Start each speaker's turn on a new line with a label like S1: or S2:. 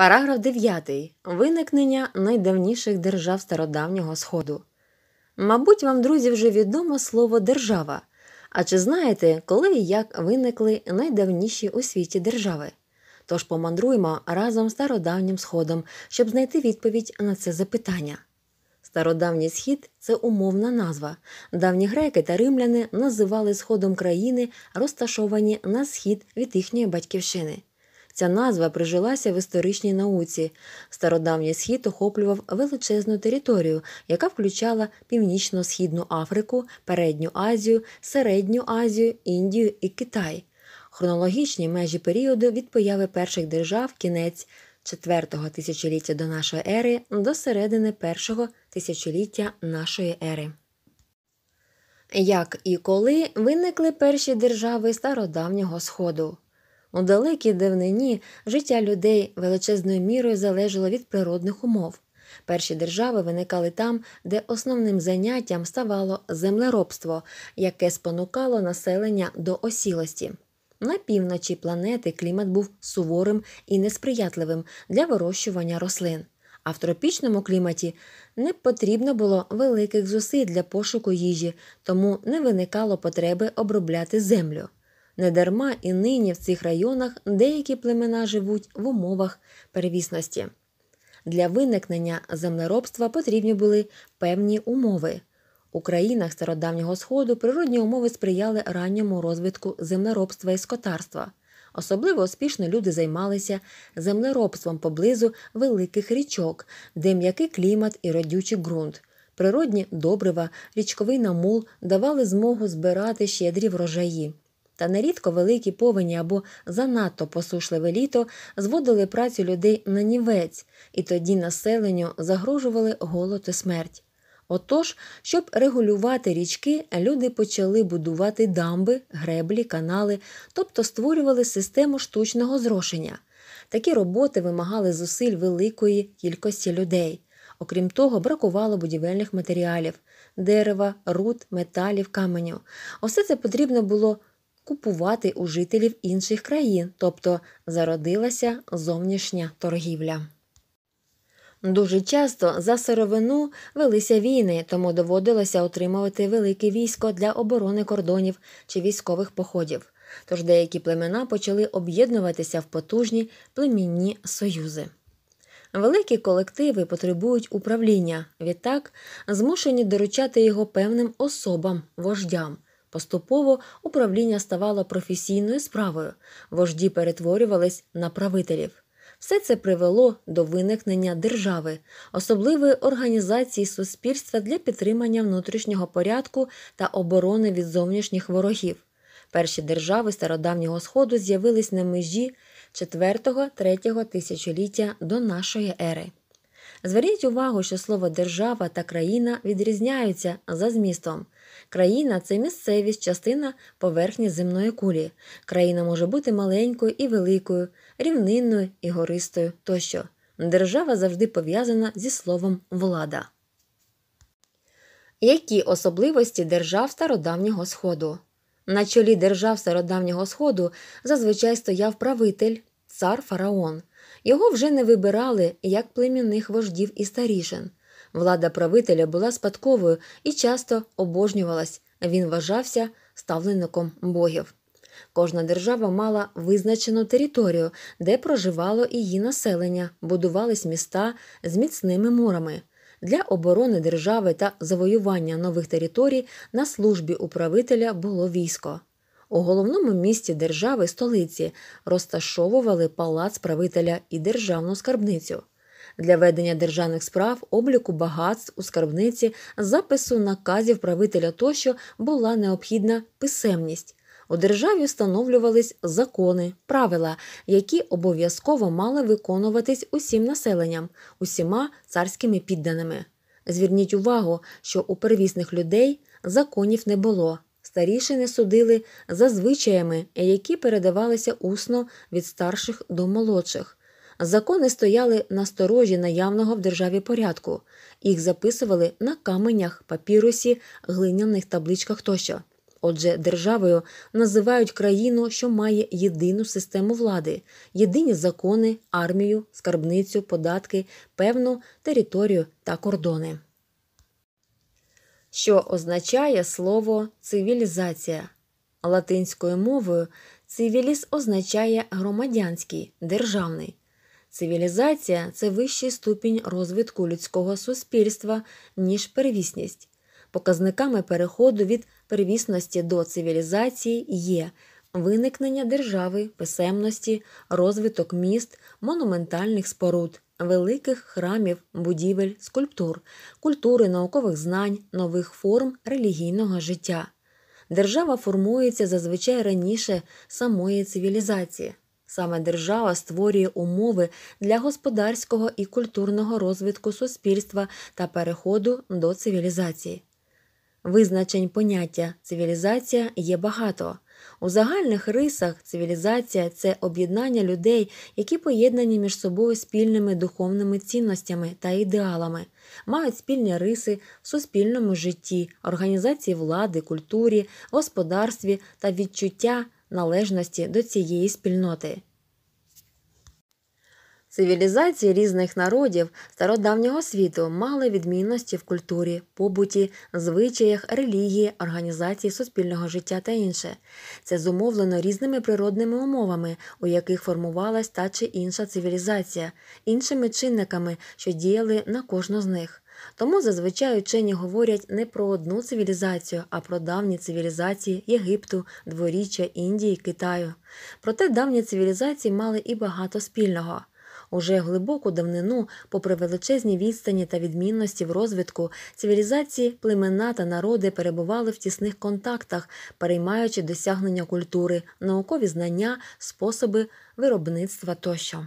S1: Параграф 9. Виникнення найдавніших держав стародавнього Сходу. Мабуть, вам, друзі, вже відомо слово держава. А чи знаєте, коли і як виникли найдавніші у світі держави? Тож помандруємо разом з стародавнім сходом, щоб знайти відповідь на це запитання. Стародавній схід це умовна назва. Давні греки та римляни називали сходом країни, розташовані на схід від їхньої батьківщини. Ця назва прижилася в історичній науці. Стародавній схід охоплював величезну територію, яка включала Північно-Східну Африку, Передню Азію, Середню Азію, Індію і Китай. Хронологічні межі періоду від появи перших держав кінець. Четвертого тисячоліття до нашої ери до середини першого тисячоліття нашої ери. Як і коли виникли перші держави стародавнього Сходу? У далекій давнині життя людей величезною мірою залежало від природних умов. Перші держави виникали там, де основним заняттям ставало землеробство, яке спонукало населення до осілості. На півночі планети клімат був суворим і несприятливим для вирощування рослин. А в тропічному кліматі не потрібно було великих зусиль для пошуку їжі, тому не виникало потреби обробляти землю. Недарма і нині в цих районах деякі племена живуть в умовах перевісності. Для виникнення землеробства потрібні були певні умови. У країнах стародавнього сходу природні умови сприяли ранньому розвитку землеробства і скотарства. Особливо успішно люди займалися землеробством поблизу великих річок, де м'який клімат і родючий ґрунт. Природні добрива, річковий намул давали змогу збирати щедрі врожаї та нерідко великі повені або занадто посушливе літо зводили працю людей на нівець, і тоді населенню загрожували голод і смерть. Отож, щоб регулювати річки, люди почали будувати дамби, греблі, канали, тобто створювали систему штучного зрошення. Такі роботи вимагали зусиль великої кількості людей. Окрім того, бракувало будівельних матеріалів дерева, руд, металів, каменю. Усе це потрібно було купувати у жителів інших країн, тобто зародилася зовнішня торгівля. Дуже часто за сировину велися війни, тому доводилося отримувати велике військо для оборони кордонів чи військових походів. Тож деякі племена почали об'єднуватися в потужні племінні союзи. Великі колективи потребують управління, відтак змушені доручати його певним особам, вождям. Поступово управління ставало професійною справою, вожді перетворювались на правителів. Все це привело до виникнення держави, особливої організації суспільства для підтримання внутрішнього порядку та оборони від зовнішніх ворогів. Перші держави стародавнього сходу з'явились на межі 4-3 тисячоліття до нашої ери. Зверніть увагу, що слово держава та країна відрізняються за змістом. Країна це місцевість, частина поверхні земної кулі. Країна може бути маленькою і великою, рівнинною і гористою тощо. Держава завжди пов'язана зі словом влада. Які особливості держав стародавнього сходу? На чолі держав стародавнього сходу зазвичай стояв правитель, цар фараон. Його вже не вибирали як племінних вождів і старішин. Влада правителя була спадковою і часто обожнювалась, він вважався ставленником богів. Кожна держава мала визначену територію, де проживало її населення, будувались міста з міцними мурами. Для оборони держави та завоювання нових територій на службі управителя було військо. У головному місті держави столиці розташовували палац правителя і державну скарбницю. Для ведення державних справ, обліку багатств у скарбниці, запису наказів правителя тощо була необхідна писемність. У державі встановлювались закони, правила, які обов'язково мали виконуватись усім населенням, усіма царськими підданими. Зверніть увагу, що у первісних людей законів не було старішини судили за звичаями, які передавалися усно від старших до молодших. Закони стояли на сторожі наявного в державі порядку, їх записували на каменях, папірусі, глиняних табличках тощо. Отже, державою називають країну, що має єдину систему влади, єдині закони, армію, скарбницю, податки, певну територію та кордони що означає слово цивілізація. Латинською мовою цивіліс означає громадянський, державний. Цивілізація це вищий ступінь розвитку людського суспільства, ніж первісність. Показниками переходу від первісності до цивілізації є виникнення держави, писемності, розвиток міст, монументальних споруд, великих храмів, будівель, скульптур, культури наукових знань, нових форм релігійного життя. Держава формується зазвичай раніше самої цивілізації. Саме держава створює умови для господарського і культурного розвитку суспільства та переходу до цивілізації. Визначень поняття цивілізація є багато. У загальних рисах цивілізація це об'єднання людей, які поєднані між собою спільними духовними цінностями та ідеалами, мають спільні риси в суспільному житті, організації влади, культурі, господарстві та відчуття належності до цієї спільноти. Цивілізації різних народів стародавнього світу мали відмінності в культурі, побуті, звичаях, релігії, організації суспільного життя та інше. Це зумовлено різними природними умовами, у яких формувалась та чи інша цивілізація, іншими чинниками, що діяли на кожну з них. Тому зазвичай учені говорять не про одну цивілізацію, а про давні цивілізації Єгипту, дворіччя Індії, Китаю. Проте давні цивілізації мали і багато спільного. Уже глибоку давнину, попри величезні відстані та відмінності в розвитку, цивілізації, племена та народи перебували в тісних контактах, переймаючи досягнення культури, наукові знання, способи виробництва тощо.